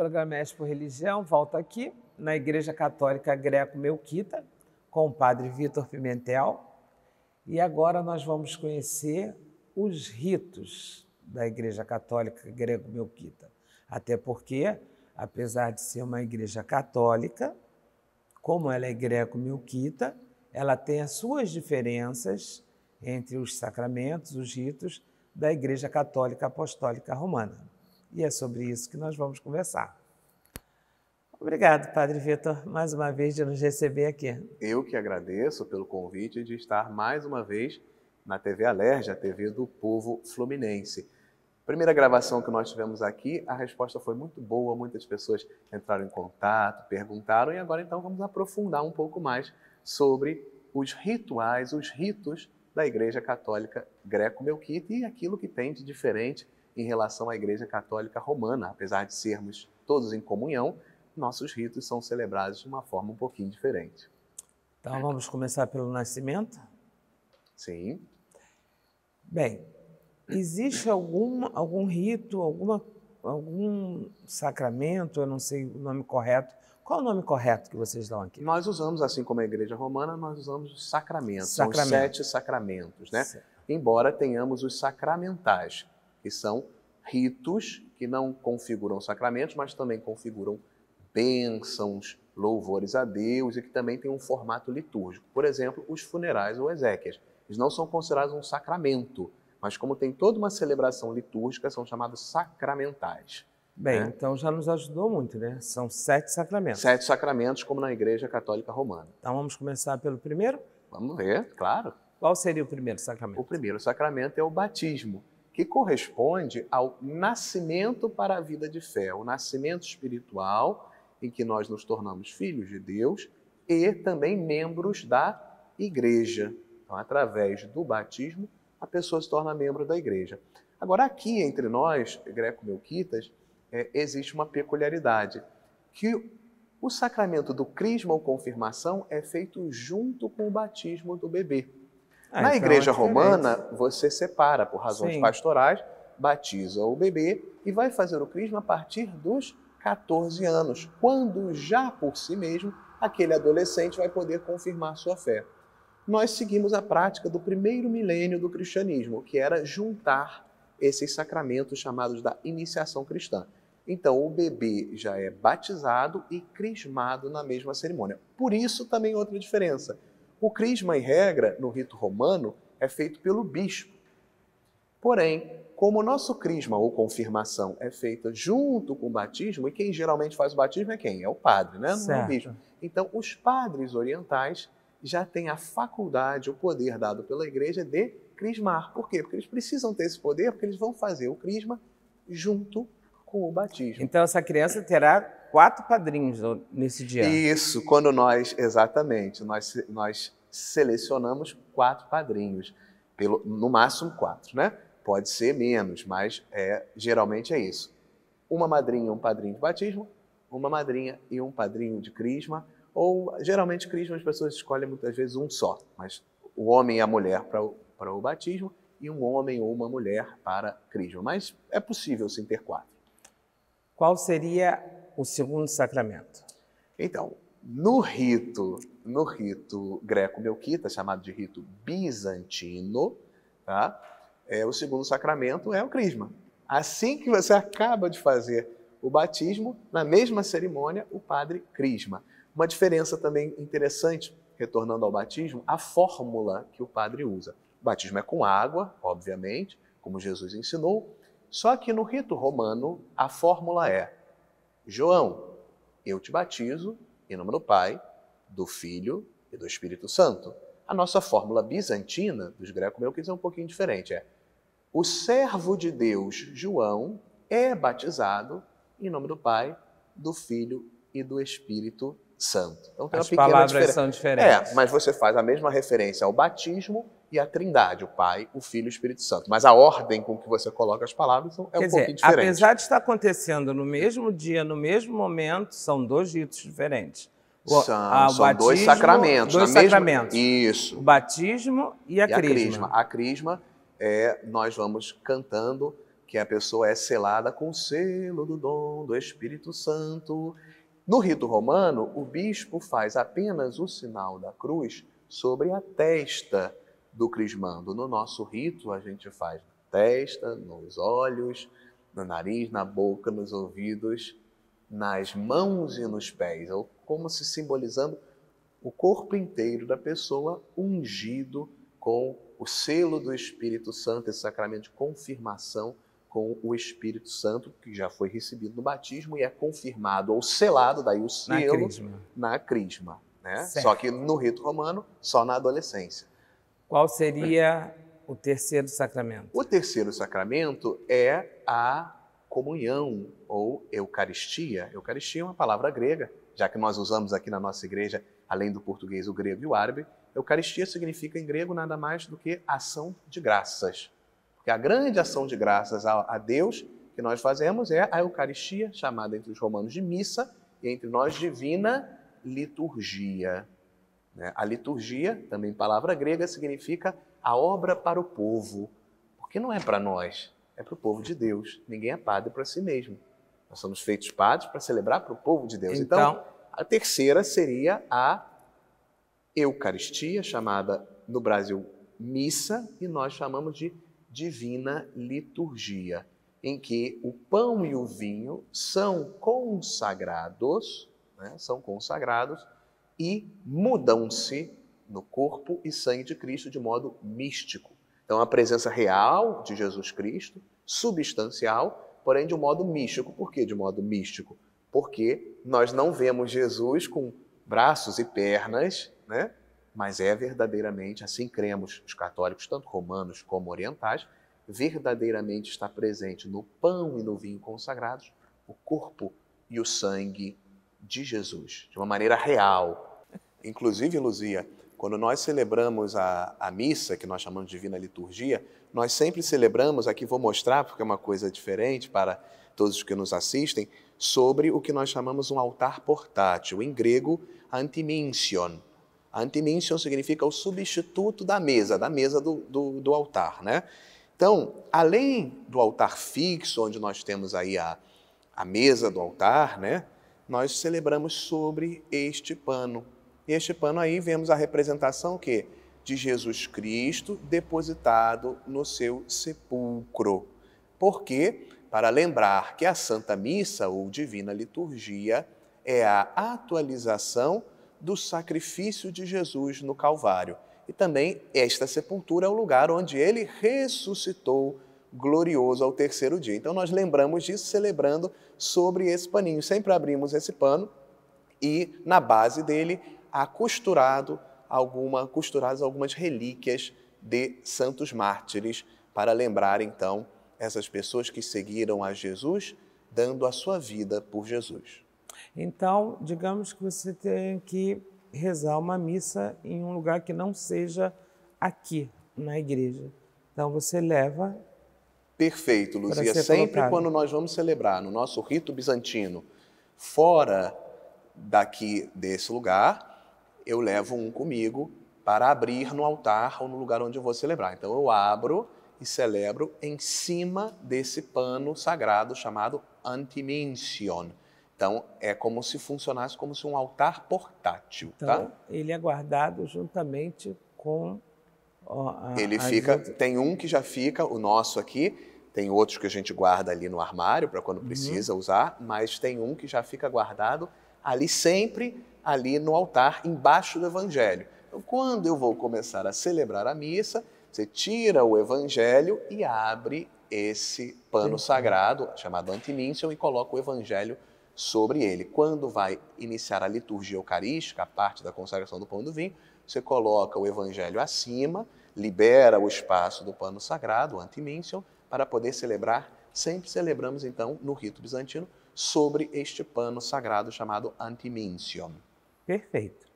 programete por religião, volto aqui, na Igreja Católica Greco Melquita, com o padre Vitor Pimentel. E agora nós vamos conhecer os ritos da Igreja Católica Grego Melquita. Até porque, apesar de ser uma igreja católica, como ela é greco-melquita, ela tem as suas diferenças entre os sacramentos, os ritos da Igreja Católica Apostólica Romana. E é sobre isso que nós vamos conversar. Obrigado, Padre Vitor, mais uma vez de nos receber aqui. Eu que agradeço pelo convite de estar mais uma vez na TV Alerja, a TV do povo fluminense. Primeira gravação que nós tivemos aqui, a resposta foi muito boa, muitas pessoas entraram em contato, perguntaram, e agora então vamos aprofundar um pouco mais sobre os rituais, os ritos da Igreja Católica Greco-Melquita e aquilo que tem de diferente em relação à Igreja Católica Romana. Apesar de sermos todos em comunhão, nossos ritos são celebrados de uma forma um pouquinho diferente. Então vamos começar pelo nascimento? Sim. Bem, existe algum, algum rito, alguma, algum sacramento, eu não sei o nome correto. Qual é o nome correto que vocês dão aqui? Nós usamos, assim como a Igreja Romana, nós usamos os sacramentos, sacramento. são os sete sacramentos, né? Certo. Embora tenhamos os sacramentais, que são ritos que não configuram sacramentos, mas também configuram bênçãos, louvores a Deus e que também têm um formato litúrgico. Por exemplo, os funerais ou exéquias. Eles não são considerados um sacramento, mas como tem toda uma celebração litúrgica, são chamados sacramentais. Bem, né? então já nos ajudou muito, né? São sete sacramentos. Sete sacramentos, como na Igreja Católica Romana. Então vamos começar pelo primeiro? Vamos ver, claro. Qual seria o primeiro sacramento? O primeiro sacramento é o batismo que corresponde ao nascimento para a vida de fé, o nascimento espiritual em que nós nos tornamos filhos de Deus e também membros da igreja. Então, através do batismo, a pessoa se torna membro da igreja. Agora, aqui entre nós, greco-melquitas, é, existe uma peculiaridade, que o sacramento do crisma ou confirmação é feito junto com o batismo do bebê. Ah, na então é igreja é romana, você separa por razões Sim. pastorais, batiza o bebê e vai fazer o crisma a partir dos 14 anos, quando já por si mesmo aquele adolescente vai poder confirmar sua fé. Nós seguimos a prática do primeiro milênio do cristianismo, que era juntar esses sacramentos chamados da iniciação cristã. Então, o bebê já é batizado e crismado na mesma cerimônia. Por isso, também outra diferença. O crisma, em regra, no rito romano, é feito pelo bispo. Porém, como o nosso crisma ou confirmação é feita junto com o batismo, e quem geralmente faz o batismo é quem? É o padre, né? Não é o bispo. Então, os padres orientais já têm a faculdade, o poder dado pela igreja de crismar. Por quê? Porque eles precisam ter esse poder, porque eles vão fazer o crisma junto com o batismo. Então, essa criança terá quatro padrinhos nesse dia. Isso, quando nós, exatamente, nós, nós selecionamos quatro padrinhos, pelo, no máximo quatro, né? Pode ser menos, mas é, geralmente é isso. Uma madrinha e um padrinho de batismo, uma madrinha e um padrinho de crisma, ou geralmente crisma as pessoas escolhem muitas vezes um só, mas o homem e a mulher para o, para o batismo e um homem ou uma mulher para crisma. Mas é possível sim ter quatro. Qual seria o segundo sacramento? Então, no rito, no rito greco-melquita, chamado de rito bizantino, tá? é, o segundo sacramento é o crisma. Assim que você acaba de fazer o batismo, na mesma cerimônia, o padre crisma. Uma diferença também interessante, retornando ao batismo, a fórmula que o padre usa. O batismo é com água, obviamente, como Jesus ensinou, só que no rito romano a fórmula é João, eu te batizo em nome do Pai, do Filho e do Espírito Santo. A nossa fórmula bizantina dos greco-melquites é um pouquinho diferente. É o servo de Deus, João, é batizado em nome do Pai, do Filho e do Espírito Santo. Santo. Então, As palavras diferença. são é, diferentes. É, mas você faz a mesma referência ao batismo e à Trindade, o Pai, o Filho e o Espírito Santo. Mas a ordem com que você coloca as palavras é Quer um dizer, pouquinho diferente. Apesar de estar acontecendo no mesmo dia, no mesmo momento, são dois ritos diferentes. O, são, a, o são batismo, dois sacramentos. Dois é sacramentos. Mesma... Isso. O batismo e a e crisma. A crisma, a crisma é, nós vamos cantando que a pessoa é selada com o selo do dom do Espírito Santo no rito romano, o bispo faz apenas o sinal da cruz sobre a testa do crismando. No nosso rito, a gente faz na testa, nos olhos, no nariz, na boca, nos ouvidos, nas mãos e nos pés, é ou como se simbolizando o corpo inteiro da pessoa ungido com o selo do Espírito Santo, esse sacramento de confirmação com o Espírito Santo, que já foi recebido no batismo e é confirmado ou selado, daí o selo, na crisma. Na crisma né? Só que no rito romano, só na adolescência. Qual seria o terceiro sacramento? O terceiro sacramento é a comunhão ou Eucaristia. Eucaristia é uma palavra grega, já que nós usamos aqui na nossa igreja, além do português, o grego e o árabe. Eucaristia significa em grego nada mais do que ação de graças. Porque a grande ação de graças a, Deus que nós fazemos é a Eucaristia, chamada entre os romanos de missa, e entre nós divina liturgia. Né? A liturgia, também palavra grega, significa a obra para o povo, porque não é para nós, é para o povo de Deus. Ninguém é padre para si mesmo. Nós somos feitos padres para celebrar para o povo de Deus. Então, então, a terceira seria a Eucaristia, chamada no Brasil missa, e nós chamamos de divina liturgia, em que o pão e o vinho são consagrados, né, são consagrados e mudam-se no corpo e sangue de Cristo de modo místico. Então, a presença real de Jesus Cristo, substancial, porém de um modo místico. Por que de modo místico? Porque nós não vemos Jesus com braços e pernas, né? mas é verdadeiramente, assim cremos os católicos, tanto romanos como orientais, verdadeiramente está presente no pão e no vinho consagrados o corpo e o sangue de Jesus, de uma maneira real. Inclusive, Luzia, quando nós celebramos a, a missa, que nós chamamos de Divina Liturgia, nós sempre celebramos, aqui vou mostrar, porque é uma coisa diferente para todos os que nos assistem, sobre o que nós chamamos um altar portátil, em grego, antimension, a antimension significa o substituto da mesa, da mesa do, do, do altar. Né? Então, além do altar fixo, onde nós temos aí a, a mesa do altar, né? nós celebramos sobre este pano. E este pano aí vemos a representação que de Jesus Cristo depositado no seu sepulcro. Porque para lembrar que a Santa Missa ou Divina Liturgia é a atualização do sacrifício de Jesus no Calvário. E também esta sepultura é o lugar onde ele ressuscitou glorioso ao terceiro dia. Então nós lembramos disso celebrando sobre esse paninho. Sempre abrimos esse pano e na base dele há costurado alguma, costuradas algumas relíquias de santos mártires para lembrar então essas pessoas que seguiram a Jesus, dando a sua vida por Jesus. Então, digamos que você tem que rezar uma missa em um lugar que não seja aqui, na igreja. Então, você leva. Perfeito, Luzia. Sempre colocado. quando nós vamos celebrar no nosso rito bizantino, fora daqui desse lugar, eu levo um comigo para abrir no altar ou no lugar onde eu vou celebrar. Então, eu abro e celebro em cima desse pano sagrado chamado antimension então, é como se funcionasse como se um altar portátil. Tá? Então, tá? ele é guardado juntamente com. A, ele fica. Tem um que já fica, o nosso aqui, tem outros que a gente guarda ali no armário para quando uhum. precisa uhum. usar, mas tem um que já fica guardado ali sempre, ali no altar, embaixo do evangelho. Então, quando eu vou começar a celebrar a missa, você tira o evangelho e abre esse pano Sim. Uhum. sagrado, chamado antinício, e coloca o evangelho sobre ele. Quando vai iniciar a liturgia eucarística, a parte da consagração do pão e do vinho, você coloca o evangelho acima, libera o espaço do pano sagrado, o antimíncion, para poder celebrar. Sempre celebramos, então, no rito bizantino, sobre este pano sagrado chamado antimíncion. Perfeito.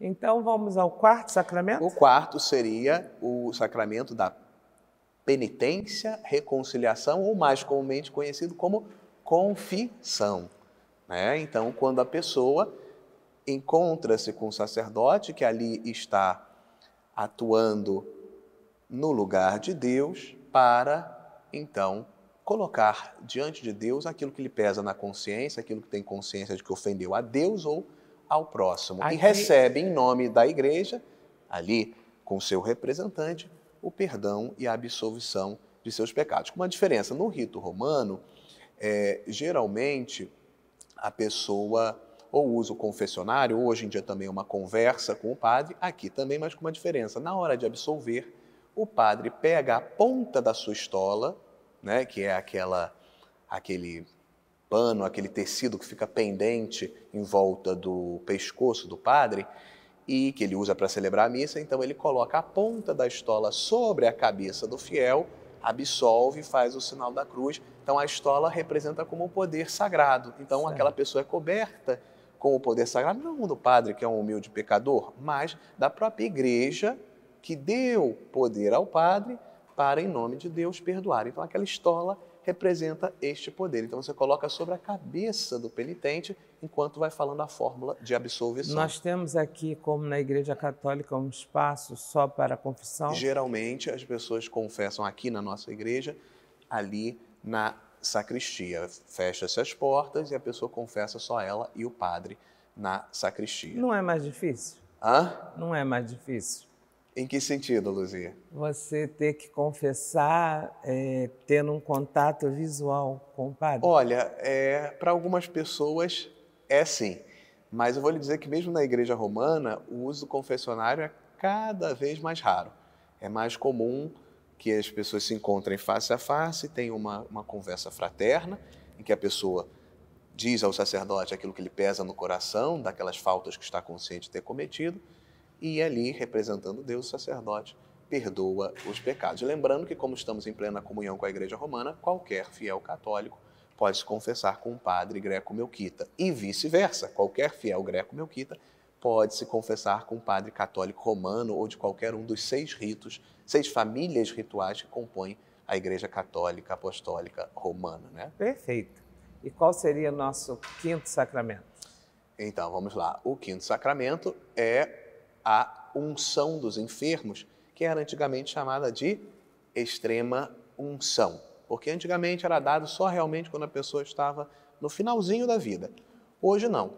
Então vamos ao quarto sacramento? O quarto seria o sacramento da penitência, reconciliação, ou mais comumente conhecido como confissão. Né? Então, quando a pessoa encontra-se com o sacerdote que ali está atuando no lugar de Deus, para então colocar diante de Deus aquilo que lhe pesa na consciência, aquilo que tem consciência de que ofendeu a Deus ou ao próximo. Aqui... E recebe em nome da igreja, ali com seu representante, o perdão e a absolvição de seus pecados. Com uma diferença, no rito romano, é, geralmente a pessoa ou usa o confessionário, ou hoje em dia também é uma conversa com o padre, aqui também, mas com uma diferença. Na hora de absolver, o padre pega a ponta da sua estola, né, que é aquela, aquele pano, aquele tecido que fica pendente em volta do pescoço do padre, e que ele usa para celebrar a missa, então ele coloca a ponta da estola sobre a cabeça do fiel absolve e faz o sinal da cruz. Então a estola representa como o poder sagrado. Então certo. aquela pessoa é coberta com o poder sagrado, não é do padre, que é um humilde pecador, mas da própria igreja que deu poder ao padre para, em nome de Deus, perdoar. Então aquela estola representa este poder. Então você coloca sobre a cabeça do penitente enquanto vai falando a fórmula de absolvição. Nós temos aqui, como na Igreja Católica, um espaço só para confissão? Geralmente as pessoas confessam aqui na nossa igreja, ali na sacristia. Fecha-se as portas e a pessoa confessa só ela e o padre na sacristia. Não é mais difícil? Hã? Não é mais difícil. Em que sentido, Luzia? Você ter que confessar é, tendo um contato visual com o padre. Olha, é, para algumas pessoas é sim. Mas eu vou lhe dizer que mesmo na igreja romana, o uso do confessionário é cada vez mais raro. É mais comum que as pessoas se encontrem face a face, tenham uma, uma conversa fraterna, em que a pessoa diz ao sacerdote aquilo que lhe pesa no coração, daquelas faltas que está consciente de ter cometido, e ali, representando Deus, o sacerdote perdoa os pecados. Lembrando que, como estamos em plena comunhão com a Igreja Romana, qualquer fiel católico pode se confessar com um padre greco-melquita e vice-versa, qualquer fiel greco-melquita pode se confessar com um padre católico romano ou de qualquer um dos seis ritos, seis famílias rituais que compõem a Igreja Católica Apostólica Romana, né? Perfeito. E qual seria nosso quinto sacramento? Então, vamos lá. O quinto sacramento é a unção dos enfermos, que era antigamente chamada de extrema unção, porque antigamente era dado só realmente quando a pessoa estava no finalzinho da vida. Hoje não.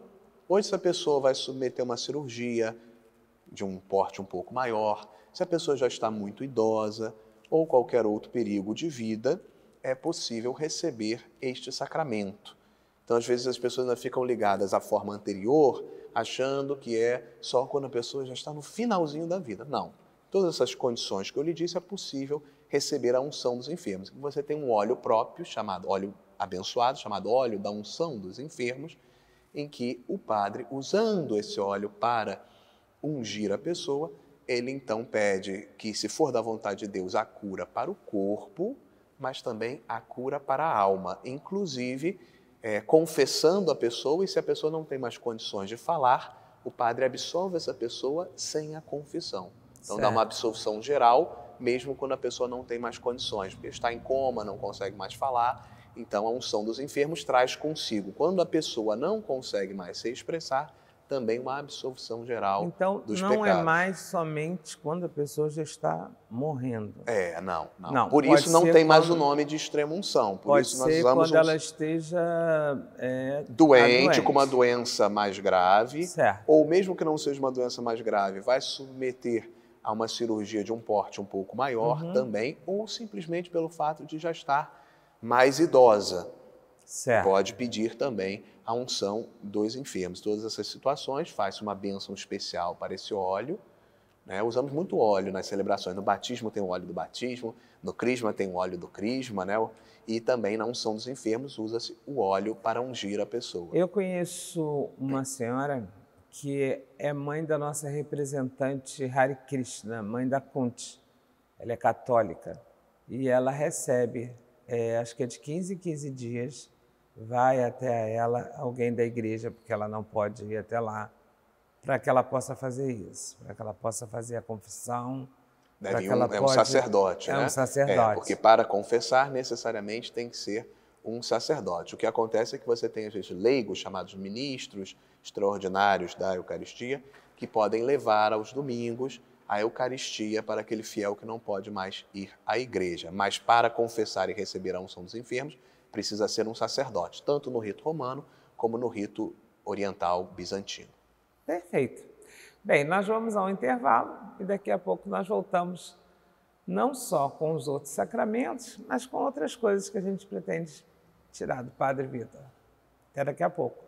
Hoje, se a pessoa vai submeter uma cirurgia de um porte um pouco maior, se a pessoa já está muito idosa ou qualquer outro perigo de vida, é possível receber este sacramento. Então, às vezes, as pessoas ainda ficam ligadas à forma anterior achando que é só quando a pessoa já está no finalzinho da vida. Não. Todas essas condições que eu lhe disse é possível receber a unção dos enfermos. Você tem um óleo próprio, chamado óleo abençoado, chamado óleo da unção dos enfermos, em que o padre, usando esse óleo para ungir a pessoa, ele então pede que, se for da vontade de Deus, a cura para o corpo, mas também a cura para a alma, inclusive é, confessando a pessoa, e se a pessoa não tem mais condições de falar, o padre absolve essa pessoa sem a confissão. Então certo. dá uma absolvição geral, mesmo quando a pessoa não tem mais condições, porque está em coma, não consegue mais falar. Então a unção dos enfermos traz consigo, quando a pessoa não consegue mais se expressar, também uma absolvição geral então, dos pecados. Então, não é mais somente quando a pessoa já está morrendo. É, não. não. não por isso não tem quando... mais o nome de extrema unção. Por pode isso nós ser quando ela esteja é, doente, doente, com uma doença mais grave, certo. ou mesmo que não seja uma doença mais grave, vai submeter a uma cirurgia de um porte um pouco maior uhum. também, ou simplesmente pelo fato de já estar mais idosa. Certo. Pode pedir também a unção dos enfermos. Todas essas situações, faz uma bênção especial para esse óleo. Né? Usamos muito óleo nas celebrações. No batismo tem o óleo do batismo, no crisma tem o óleo do crisma, né? e também na unção dos enfermos usa-se o óleo para ungir a pessoa. Eu conheço uma senhora que é mãe da nossa representante Hare Krishna, mãe da Kunti. Ela é católica e ela recebe, é, acho que é de 15 em 15 dias, vai até ela alguém da igreja, porque ela não pode ir até lá, para que ela possa fazer isso, para que ela possa fazer a confissão. Né, Deve um, ela é um sacerdote, sacerdote, é né? um sacerdote. É, porque para confessar, necessariamente tem que ser um sacerdote. O que acontece é que você tem esses leigos, chamados ministros extraordinários da Eucaristia, que podem levar aos domingos a Eucaristia para aquele fiel que não pode mais ir à igreja. Mas para confessar e receber a unção dos enfermos, precisa ser um sacerdote, tanto no rito romano como no rito oriental bizantino. Perfeito. Bem, nós vamos ao intervalo e daqui a pouco nós voltamos não só com os outros sacramentos, mas com outras coisas que a gente pretende tirar do Padre Vitor. Até daqui a pouco.